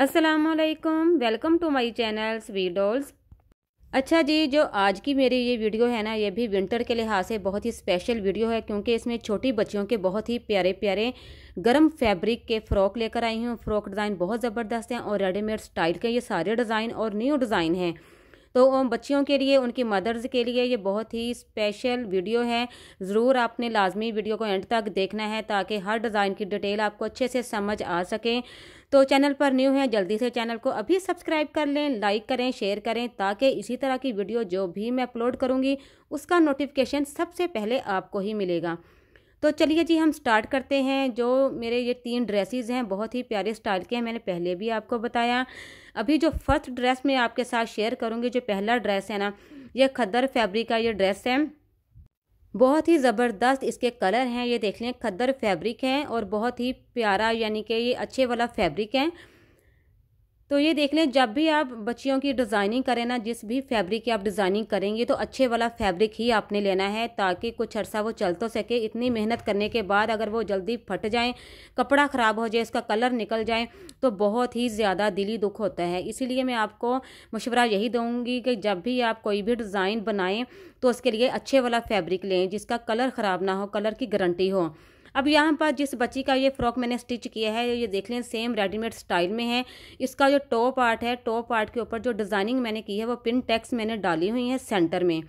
असलकम welcome to my channel sweet dolls अच्छा जी जो आज की मेरी ये वीडियो है ना ये भी विंटर के लिहाज से बहुत ही स्पेशल वीडियो है क्योंकि इसमें छोटी बच्चियों के बहुत ही प्यारे प्यारे गर्म फैब्रिक के फ़्रॉक लेकर आई हूँ फ़्रॉक डिज़ाइन बहुत ज़बरदस्त हैं और रेडीमेड स्टाइल के ये सारे डिज़ाइन और न्यू डिज़ाइन हैं तो बच्चियों के लिए उनकी मदर्स के लिए ये बहुत ही स्पेशल वीडियो है ज़रूर आपने लाजमी वीडियो को एंड तक देखना है ताकि हर डिज़ाइन की डिटेल आपको अच्छे से समझ आ सके तो चैनल पर न्यू हैं जल्दी से चैनल को अभी सब्सक्राइब कर लें लाइक करें शेयर करें ताकि इसी तरह की वीडियो जो भी मैं अपलोड करूँगी उसका नोटिफिकेशन सबसे पहले आपको ही मिलेगा तो चलिए जी हम स्टार्ट करते हैं जो मेरे ये तीन ड्रेसेस हैं बहुत ही प्यारे स्टाइल के हैं मैंने पहले भी आपको बताया अभी जो फर्स्ट ड्रेस मैं आपके साथ शेयर करूँगी जो पहला ड्रेस है ना ये खद्दर फैब्रिक का ये ड्रेस है बहुत ही ज़बरदस्त इसके कलर हैं ये देख लें खद्दर फैब्रिक है और बहुत ही प्यारा यानी कि ये अच्छे वाला फैब्रिक है तो ये देख लें जब भी आप बच्चियों की डिज़ाइनिंग करें ना जिस भी फैब्रिक की आप डिज़ाइनिंग करेंगे तो अच्छे वाला फैब्रिक ही आपने लेना है ताकि कुछ अर्सा वो चल तो सके इतनी मेहनत करने के बाद अगर वो जल्दी फट जाए कपड़ा ख़राब हो जाए इसका कलर निकल जाए तो बहुत ही ज़्यादा दिली दुख होता है इसीलिए मैं आपको मशवरा यही दूँगी कि जब भी आप कोई भी डिज़ाइन बनाएँ तो उसके लिए अच्छे वाला फैब्रिक लें जिसका कलर ख़राब ना हो कलर की गारंटी हो अब यहाँ पर जिस बच्ची का ये फ्रॉक मैंने स्टिच किया है ये देख लें सेम रेडीमेड स्टाइल में है इसका जो टॉप आर्ट है टॉप आर्ट के ऊपर जो डिज़ाइनिंग मैंने की है वो पिन टैक्स मैंने डाली हुई है सेंटर में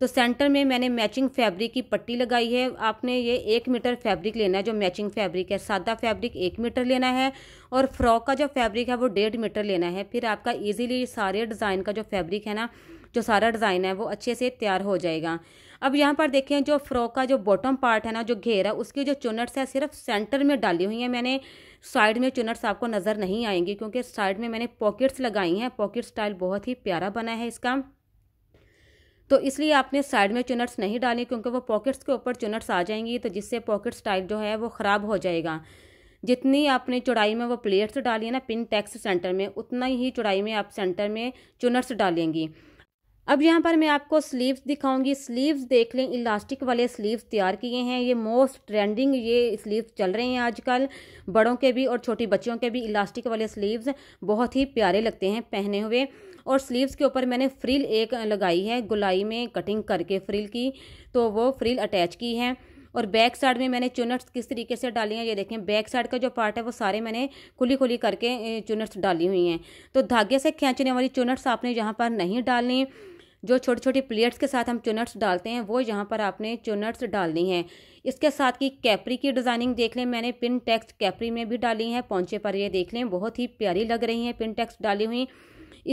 तो सेंटर में मैंने मैचिंग फैब्रिक की पट्टी लगाई है आपने ये एक मीटर फैब्रिक लेना है जो मैचिंग फैब्रिक है सादा फैब्रिक एक मीटर लेना है और फ्रॉक का जो फैब्रिक है वो डेढ़ मीटर लेना है फिर आपका इजीली सारे डिज़ाइन का जो फैब्रिक है ना जो सारा डिज़ाइन है वो अच्छे से तैयार हो जाएगा अब यहाँ पर देखें जो फ्रॉक का जो बॉटम पार्ट है ना जो घेर है उसकी जो चुनट्स है सिर्फ सेंटर में डाली हुई हैं मैंने साइड में चुनट्स आपको नज़र नहीं आएंगी क्योंकि साइड में मैंने पॉकेट्स लगाई हैं पॉकेट स्टाइल बहुत ही प्यारा बना है इसका तो इसलिए आपने साइड में चुनट्स नहीं डाली क्योंकि वो पॉकेट्स के ऊपर चुनट्स आ जाएंगी तो जिससे पॉकेट स्टाइल जो है वो ख़राब हो जाएगा जितनी आपने चौड़ाई में वो प्लेट्स डाली है ना पिन टैक्स सेंटर में उतना ही चौड़ाई में आप सेंटर में चुनट्स डालेंगी अब यहाँ पर मैं आपको स्लीव्स दिखाऊंगी स्लीव्स देख लें इलास्टिक वाले स्लीव्स तैयार किए हैं ये मोस्ट ट्रेंडिंग ये स्लीव्स चल रहे हैं आजकल बड़ों के भी और छोटी बच्चों के भी इलास्टिक वाले स्लीव्स बहुत ही प्यारे लगते हैं पहने हुए और स्लीव्स के ऊपर मैंने फ्रिल एक लगाई है गुलाई में कटिंग करके फ्रिल की तो वो फ्रिल अटैच की है और बैक साइड में मैंने चुनट्स किस तरीके से डाली हैं ये देखें बैक साइड का जो पार्ट है वो सारे मैंने खुली खुली करके चुनट्स डाली हुई हैं तो धागे से खींचने वाली चुनट्स आपने यहाँ पर नहीं डालनी जो छोटी छोटी प्लेट्स के साथ हम चुनट्स डालते हैं वो यहाँ पर आपने चुनट्स डालनी हैं इसके साथ की कैपरी की डिज़ाइनिंग देख लें मैंने पिन टैक्स कैपरी में भी डाली है पौचे पर ये देख लें बहुत ही प्यारी लग रही हैं पिन टैक्स डाली हुई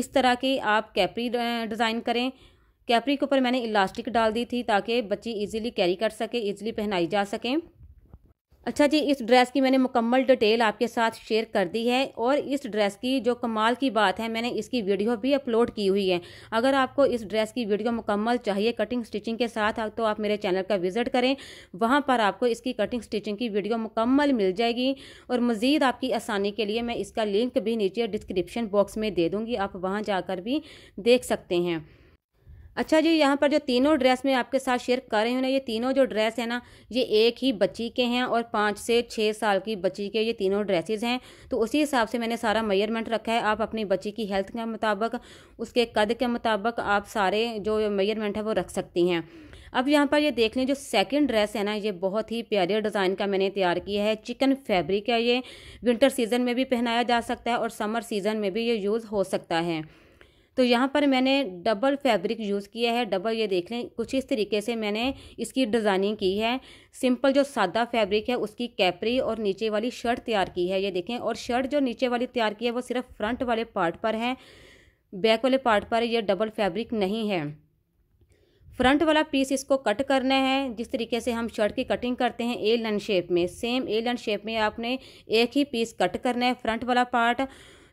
इस तरह की आप कैपरी डिज़ाइन करें कैपरी के ऊपर मैंने इलास्टिक डाल दी थी ताकि बच्ची इजीली कैरी कर सके इजीली पहनाई जा सकें अच्छा जी इस ड्रेस की मैंने मुकम्मल डिटेल आपके साथ शेयर कर दी है और इस ड्रेस की जो कमाल की बात है मैंने इसकी वीडियो भी अपलोड की हुई है अगर आपको इस ड्रेस की वीडियो मुकम्मल चाहिए कटिंग स्टिचिंग के साथ तो आप मेरे चैनल का विज़िट करें वहाँ पर आपको इसकी कटिंग स्टिचिंग की वीडियो मुकम्मल मिल जाएगी और मज़ीद आपकी आसानी के लिए मैं इसका लिंक भी नीचे डिस्क्रिप्शन बॉक्स में दे दूँगी आप वहाँ जाकर भी देख सकते हैं अच्छा जी यहाँ पर जो तीनों ड्रेस मैं आपके साथ शेयर कर रही हूँ ना ये तीनों जो ड्रेस है ना ये एक ही बच्ची के हैं और पाँच से छः साल की बच्ची के ये तीनों ड्रेसेस हैं तो उसी हिसाब से मैंने सारा मेयरमेंट रखा है आप अपनी बच्ची की हेल्थ के मुताबिक उसके कद के मुताबिक आप सारे जो मेयरमेंट है वो रख सकती हैं अब यहाँ पर ये देख लें जो सेकंड ड्रेस है ना ये बहुत ही प्यारे डिज़ाइन का मैंने तैयार किया है चिकन फैब्रिक है ये विंटर सीज़न में भी पहनाया जा सकता है और समर सीज़न में भी ये यूज़ हो सकता है तो यहाँ पर मैंने डबल फैब्रिक यूज़ किया है डबल ये देख लें कुछ इस तरीके से मैंने इसकी डिज़ाइनिंग की है सिंपल जो सादा फैब्रिक है उसकी कैपरी और नीचे वाली शर्ट तैयार की है ये देखें और शर्ट जो नीचे वाली तैयार की है वो सिर्फ फ्रंट वाले पार्ट पर है बैक वाले पार्ट पर यह डबल फैब्रिक नहीं है फ्रंट वाला पीस इसको कट करना है जिस तरीके से हम शर्ट की कटिंग करते हैं ए लन शेप में सेम ए लन शेप में आपने एक ही पीस कट करना है फ्रंट वाला पार्ट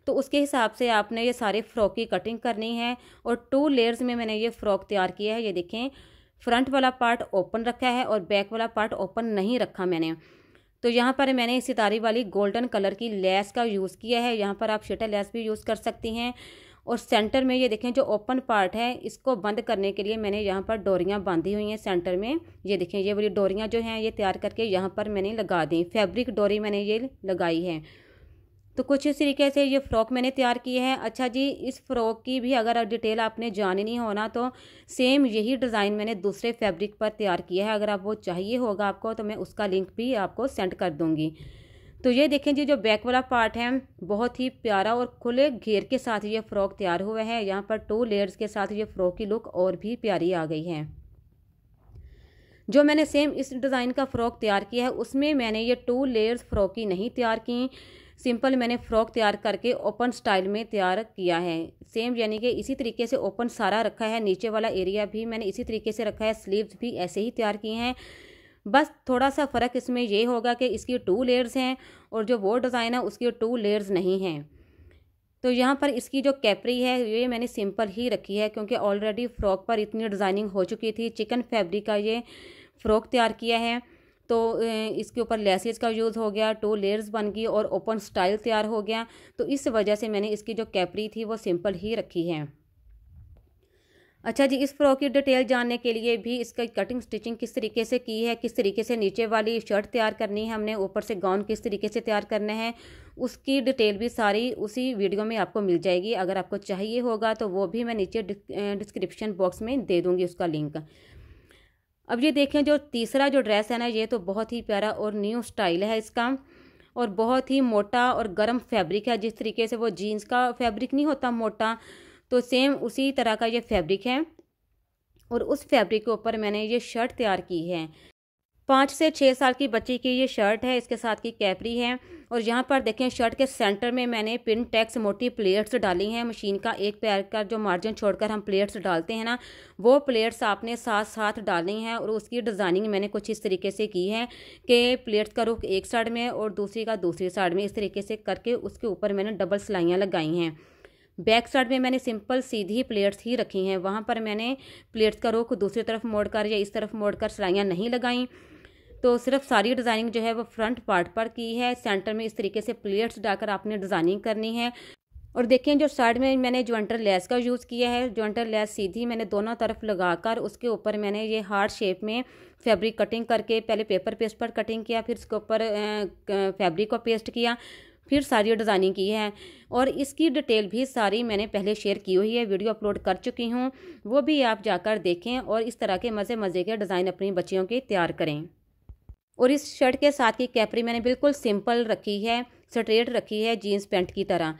तो उसके हिसाब से आपने ये सारे फ्रॉक की कटिंग करनी है और टू लेयर्स में मैंने ये फ़्रॉक तैयार किया है ये देखें फ्रंट वाला पार्ट ओपन रखा है और बैक वाला पार्ट ओपन नहीं रखा मैंने तो यहाँ पर मैंने सितारी वाली गोल्डन कलर की लेस का यूज़ किया है यहाँ पर आप शटर लेस भी यूज़ कर सकती हैं और सेंटर में ये देखें जो ओपन पार्ट है इसको बंद करने के लिए मैंने यहाँ पर डोरियाँ बांधी हुई हैं सेंटर में ये देखें ये वाली डोरियाँ जो हैं ये तैयार करके यहाँ पर मैंने लगा दी फैब्रिक डोरी मैंने ये लगाई है तो कुछ इस तरीके से ये फ़्रॉक मैंने तैयार की है अच्छा जी इस फ़्रॉक की भी अगर डिटेल आपने जानी नहीं होना तो सेम यही डिज़ाइन मैंने दूसरे फैब्रिक पर तैयार किया है अगर आप वो चाहिए होगा आपको तो मैं उसका लिंक भी आपको सेंड कर दूँगी तो ये देखें जी जो बैक वाला पार्ट है बहुत ही प्यारा और खुले घेर के साथ ये फ़्रॉक तैयार हुआ है यहाँ पर टू लेयर्स के साथ ये फ़्रॉक की लुक और भी प्यारी आ गई है जो मैंने सेम इस डिज़ाइन का फ़्रॉक तैयार किया है उसमें मैंने ये टू लेयर्स फ़्रॉक की नहीं तैयार की सिंपल मैंने फ्रॉक तैयार करके ओपन स्टाइल में तैयार किया है सेम यानी कि इसी तरीके से ओपन सारा रखा है नीचे वाला एरिया भी मैंने इसी तरीके से रखा है स्लीव्स भी ऐसे ही तैयार किए हैं बस थोड़ा सा फ़र्क इसमें यह होगा कि इसकी टू लेयर्स हैं और जो वो डिज़ाइन है उसकी टू लेयर्स नहीं हैं तो यहाँ पर इसकी जो कैपरी है ये मैंने सिंपल ही रखी है क्योंकि ऑलरेडी फ़्रॉक पर इतनी डिज़ाइनिंग हो चुकी थी चिकन फैब्रिक का ये फ़्रॉक तैयार किया है तो इसके ऊपर लेसेज का यूज़ हो गया टू लेयर्स बन गई और ओपन स्टाइल तैयार हो गया तो इस वजह से मैंने इसकी जो कैपरी थी वो सिंपल ही रखी है अच्छा जी इस फ्रॉक की डिटेल जानने के लिए भी इसका कटिंग स्टिचिंग किस तरीके से की है किस तरीके से नीचे वाली शर्ट तैयार करनी है हमने ऊपर से गाउन किस तरीके से तैयार करना है उसकी डिटेल भी सारी उसी वीडियो में आपको मिल जाएगी अगर आपको चाहिए होगा तो वो भी मैं नीचे डिस्क्रिप्शन बॉक्स में दे दूँगी उसका लिंक अब ये देखें जो तीसरा जो ड्रेस है ना ये तो बहुत ही प्यारा और न्यू स्टाइल है इसका और बहुत ही मोटा और गर्म फैब्रिक है जिस तरीके से वो जीन्स का फैब्रिक नहीं होता मोटा तो सेम उसी तरह का ये फैब्रिक है और उस फैब्रिक के ऊपर मैंने ये शर्ट तैयार की है पाँच से छः साल की बच्ची की ये शर्ट है इसके साथ की कैपरी है और यहाँ पर देखें शर्ट के सेंटर में मैंने पिन टैक्स मोटी प्लेट्स डाली हैं मशीन का एक पैर का जो मार्जिन छोड़कर हम प्लेट्स डालते हैं ना वो प्लेट्स आपने साथ साथ डाली हैं और उसकी डिज़ाइनिंग मैंने कुछ इस तरीके से की है कि प्लेट्स का रुख एक साइड में और दूसरी का दूसरी साइड में इस तरीके से करके उसके ऊपर मैंने डबल सिलाइयाँ लगाई हैं बैक साइड में मैंने सिंपल सीधी प्लेट्स ही रखी हैं वहाँ पर मैंने प्लेट्स का रुख दूसरी तरफ मोड़कर या इस तरफ मोड़कर सिलाइयाँ नहीं लगाईं तो सिर्फ सारी डिज़ाइनिंग जो है वो फ्रंट पार्ट पर की है सेंटर में इस तरीके से प्लेट्स डालकर आपने डिज़ाइनिंग करनी है और देखें जो साइड में मैंने ज्वेंटर लेस का यूज़ किया है ज्वेंटर लेस सीधी मैंने दोनों तरफ लगाकर उसके ऊपर मैंने ये हार्ड शेप में फैब्रिक कटिंग करके पहले पेपर पेस्ट पर कटिंग किया फिर उसके ऊपर फैब्रिक को पेस्ट किया फिर सारी डिज़ाइनिंग की है और इसकी डिटेल भी सारी मैंने पहले शेयर की हुई है वीडियो अपलोड कर चुकी हूँ वो भी आप जाकर देखें और इस तरह के मज़े मज़े के डिज़ाइन अपनी बच्चियों के तैयार करें और इस शर्ट के साथ की कैपरी मैंने बिल्कुल सिंपल रखी है स्ट्रेट रखी है जीन्स पैंट की तरह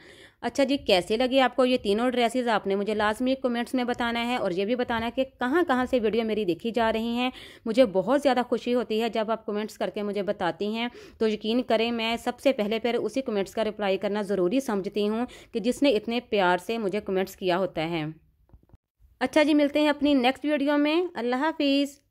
अच्छा जी कैसे लगी आपको ये तीनों ड्रेसेस आपने मुझे लाजमी कमेंट्स में बताना है और ये भी बताना है कि कहाँ कहाँ से वीडियो मेरी देखी जा रही हैं मुझे बहुत ज़्यादा खुशी होती है जब आप कमेंट्स करके मुझे बताती हैं तो यकीन करें मैं सबसे पहले फिर उसी कमेंट्स का रिप्लाई करना ज़रूरी समझती हूँ कि जिसने इतने प्यार से मुझे कमेंट्स किया होता है अच्छा जी मिलते हैं अपनी नेक्स्ट वीडियो में अल्लाह हाफिज़